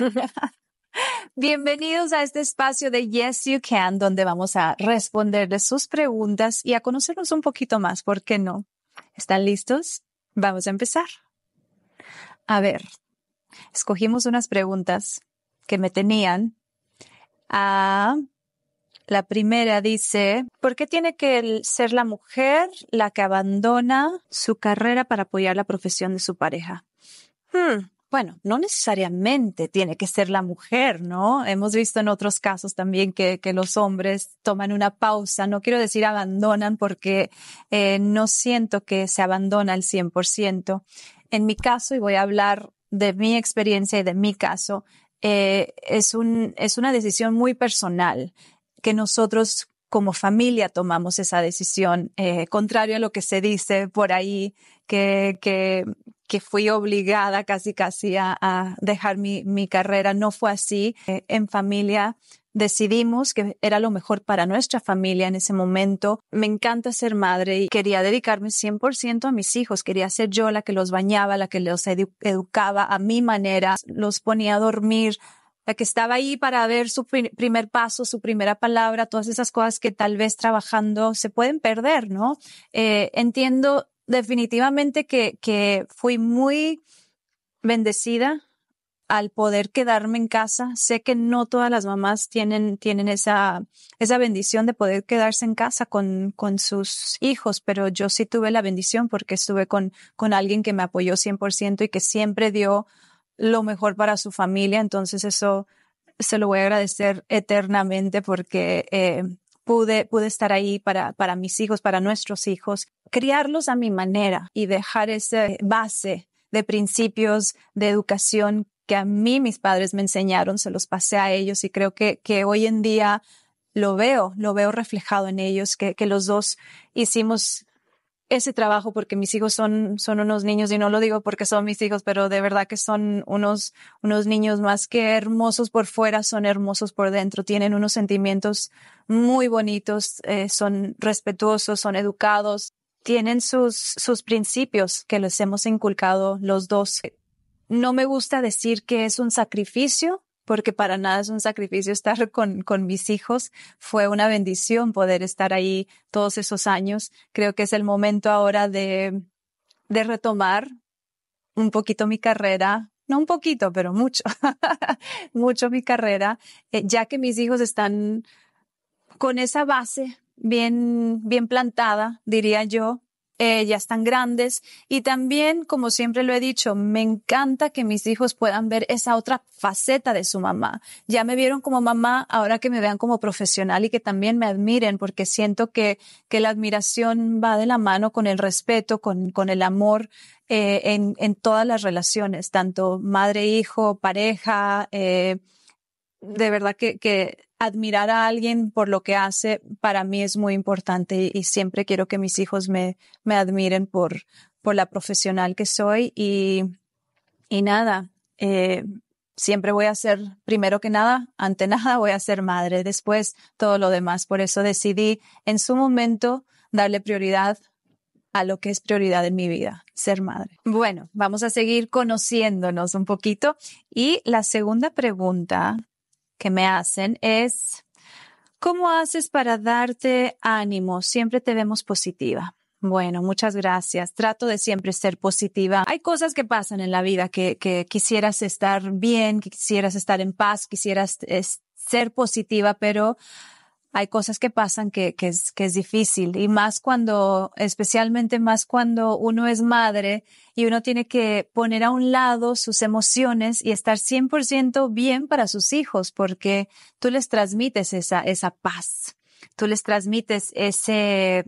Bienvenidos a este espacio de Yes You Can, donde vamos a responderles sus preguntas y a conocernos un poquito más, ¿por qué no? ¿Están listos? Vamos a empezar. A ver, escogimos unas preguntas que me tenían. Ah, la primera dice, ¿por qué tiene que ser la mujer la que abandona su carrera para apoyar la profesión de su pareja? Hmm, bueno, no necesariamente tiene que ser la mujer, ¿no? Hemos visto en otros casos también que, los hombres toman una pausa, no quiero decir abandonan porque eh, no siento que se abandona al 100%. En mi caso, y voy a hablar de mi experiencia y de mi caso, eh, es, un, es una decisión muy personal que nosotros como familia tomamos esa decisión, eh, contrario a lo que se dice por ahí, que, que, que fui obligada casi casi a, dejar mi, mi, carrera. No fue así. Eh, en familia decidimos que era lo mejor para nuestra familia en ese momento. Me encanta ser madre y quería dedicarme 100% a mis hijos. Quería ser yo la que los bañaba, la que los educaba a mi manera, los ponía a dormir, la que estaba ahí para ver su primer paso, su primera palabra, todas esas cosas que tal vez trabajando se pueden perder, ¿no? Eh, entiendo definitivamente que, que fui muy bendecida al poder quedarme en casa. Sé que no todas las mamás tienen, tienen esa, esa bendición de poder quedarse en casa con, con sus hijos, pero yo sí tuve la bendición porque estuve con, con alguien que me apoyó 100% y que siempre dio lo mejor para su familia. Entonces eso se lo voy a agradecer eternamente porque eh, pude, estar ahí para, para mis hijos, para nuestros hijos, criarlos a mi manera y dejar esa base de principios de educación que a mí mis padres me enseñaron, se los pasé a ellos y creo que, que hoy en día lo veo, lo veo reflejado en ellos, que, que los dos hicimos ese trabajo porque mis hijos son, son unos niños y no lo digo porque son mis hijos, pero de verdad que son unos, unos niños más que hermosos por fuera, son hermosos por dentro, tienen unos sentimientos muy bonitos, eh, son respetuosos, son educados, tienen sus, sus principios que les hemos inculcado los dos. No me gusta decir que es un sacrificio porque para nada es un sacrificio estar con, con mis hijos. Fue una bendición poder estar ahí todos esos años. Creo que es el momento ahora de, de retomar un poquito mi carrera, no un poquito, pero mucho, mucho mi carrera, eh, ya que mis hijos están con esa base bien, bien plantada, diría yo, eh, ya están grandes. Y también, como siempre lo he dicho, me encanta que mis hijos puedan ver esa otra faceta de su mamá. Ya me vieron como mamá, ahora que me vean como profesional y que también me admiren, porque siento que, que la admiración va de la mano con el respeto, con, con el amor eh, en, en, todas las relaciones, tanto madre, hijo, pareja. Eh, de verdad que, que admirar a alguien por lo que hace para mí es muy importante y siempre quiero que mis hijos me, me admiren por, por la profesional que soy y, y nada, eh, siempre voy a ser, primero que nada, ante nada voy a ser madre, después todo lo demás. Por eso decidí en su momento darle prioridad a lo que es prioridad en mi vida, ser madre. Bueno, vamos a seguir conociéndonos un poquito. Y la segunda pregunta que me hacen es, ¿cómo haces para darte ánimo? Siempre te vemos positiva. Bueno, muchas gracias. Trato de siempre ser positiva. Hay cosas que pasan en la vida que, quisieras estar bien, que quisieras estar en paz, quisieras ser positiva, pero hay cosas que pasan que, que, es, difícil y más cuando, especialmente más cuando uno es madre y uno tiene que poner a un lado sus emociones y estar 100% bien para sus hijos porque tú les transmites esa, esa paz, tú les transmites ese,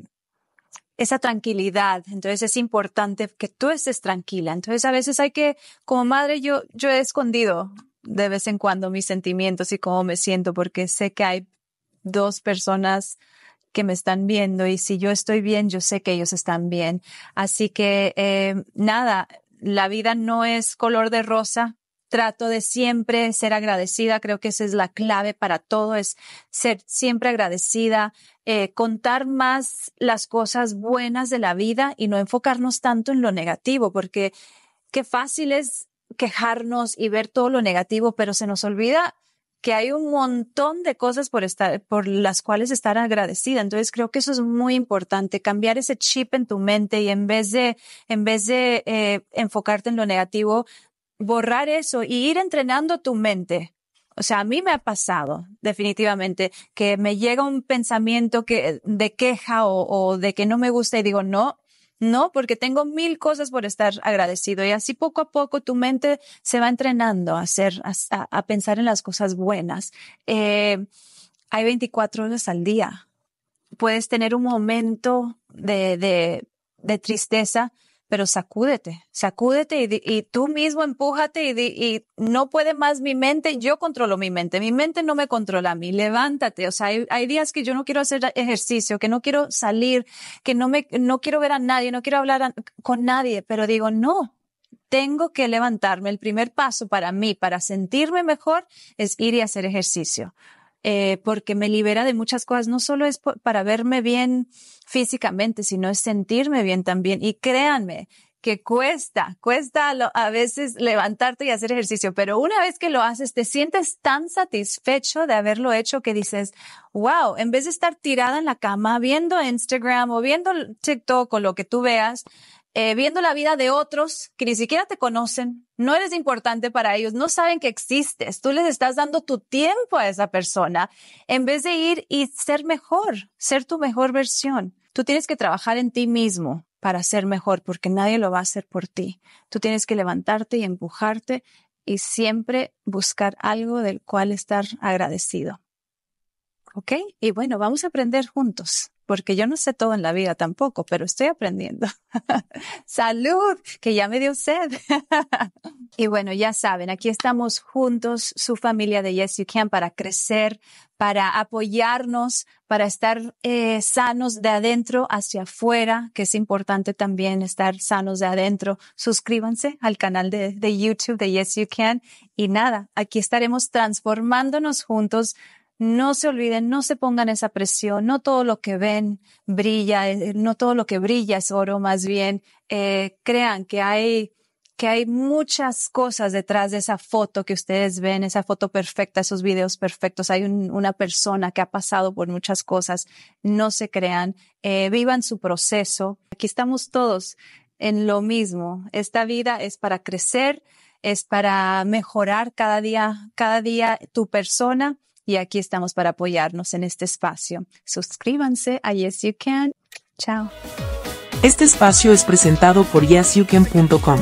esa tranquilidad. Entonces es importante que tú estés tranquila. Entonces a veces hay que, como madre, yo, yo he escondido de vez en cuando mis sentimientos y cómo me siento porque sé que hay dos personas que me están viendo y si yo estoy bien, yo sé que ellos están bien. Así que eh, nada, la vida no es color de rosa. Trato de siempre ser agradecida, creo que esa es la clave para todo, es ser siempre agradecida, eh, contar más las cosas buenas de la vida y no enfocarnos tanto en lo negativo, porque qué fácil es quejarnos y ver todo lo negativo, pero se nos olvida que hay un montón de cosas por, estar, por las cuales estar agradecida. Entonces creo que eso es muy importante, cambiar ese chip en tu mente y en vez de, en vez de eh, enfocarte en lo negativo, borrar eso y ir entrenando tu mente. O sea, a mí me ha pasado definitivamente que me llega un pensamiento que, de queja o de que no me gusta y digo, no, ¿no? Porque tengo mil cosas por estar agradecido y así poco a poco tu mente se va entrenando a, hacer, a, a pensar en las cosas buenas. Eh, hay 24 horas al día. Puedes tener un momento de, de, de tristeza, pero sacúdete, sacúdete y, tú mismo empújate y, no puede más mi mente, yo controlo mi mente, mi mente no me controla a mí, levántate, o sea, hay, días que yo no quiero hacer ejercicio, que no quiero salir, que no me, no quiero ver a nadie, no quiero hablar con nadie, pero digo, no, tengo que levantarme. El primer paso para mí, para sentirme mejor, es ir y hacer ejercicio eh, porque me libera de muchas cosas. No solo es para verme bien físicamente, sino es sentirme bien también. Y créanme que cuesta, cuesta a veces levantarte y hacer ejercicio, pero una vez que lo haces, te sientes tan satisfecho de haberlo hecho que dices, wow, en vez de estar tirada en la cama viendo Instagram o viendo TikTok o lo que tú veas, eh, viendo la vida de otros que ni siquiera te conocen, no eres importante para ellos, no saben que existes, tú les estás dando tu tiempo a esa persona en vez de ir y ser mejor, ser tu mejor versión. Tú tienes que trabajar en ti mismo para ser mejor porque nadie lo va a hacer por ti. Tú tienes que levantarte y empujarte y siempre buscar algo del cual estar agradecido. ¿Ok? Y bueno, vamos a aprender juntos porque yo no sé todo en la vida tampoco, pero estoy aprendiendo. Salud, que ya me dio sed. y bueno, ya saben, aquí estamos juntos, su familia de Yes You Can, para crecer, para apoyarnos, para estar eh, sanos de adentro hacia afuera, que es importante también estar sanos de adentro. Suscríbanse al canal de, de YouTube de Yes You Can. Y nada, aquí estaremos transformándonos juntos no se olviden, no se pongan esa presión, no todo lo que ven brilla, eh, eh, no todo lo que brilla es oro, más bien eh, crean que hay que hay muchas cosas detrás de esa foto que ustedes ven, esa foto perfecta, esos videos perfectos. Hay una persona que ha pasado por muchas cosas. No se crean, vivan su proceso. Aquí estamos todos en lo mismo. Esta vida es para crecer, es para mejorar cada día, cada día tu persona y aquí estamos para apoyarnos en este espacio. Suscríbanse a Yes You Can. Chao. Este espacio es presentado por yesyoucan.com.